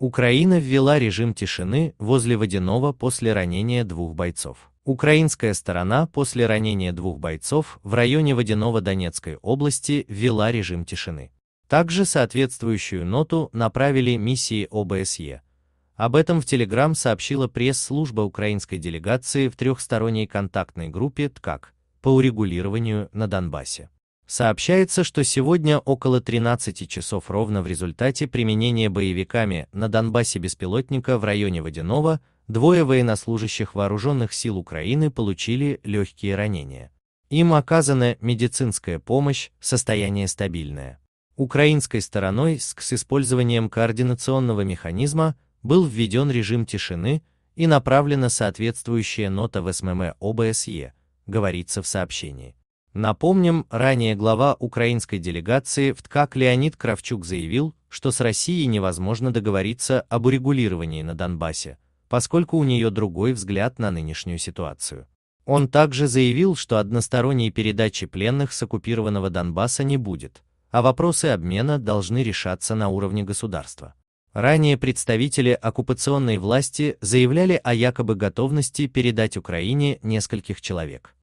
Украина ввела режим тишины возле Водяного после ранения двух бойцов. Украинская сторона после ранения двух бойцов в районе Водяного Донецкой области ввела режим тишины. Также соответствующую ноту направили миссии ОБСЕ. Об этом в Телеграм сообщила пресс-служба украинской делегации в трехсторонней контактной группе ТКАК по урегулированию на Донбассе. Сообщается, что сегодня около 13 часов ровно в результате применения боевиками на Донбассе беспилотника в районе Водяного двое военнослужащих вооруженных сил Украины получили легкие ранения. Им оказана медицинская помощь, состояние стабильное. Украинской стороной с использованием координационного механизма был введен режим тишины и направлена соответствующая нота в СММ ОБСЕ, говорится в сообщении. Напомним, ранее глава украинской делегации в ТКАК Леонид Кравчук заявил, что с Россией невозможно договориться об урегулировании на Донбассе, поскольку у нее другой взгляд на нынешнюю ситуацию. Он также заявил, что односторонней передачи пленных с оккупированного Донбасса не будет, а вопросы обмена должны решаться на уровне государства. Ранее представители оккупационной власти заявляли о якобы готовности передать Украине нескольких человек.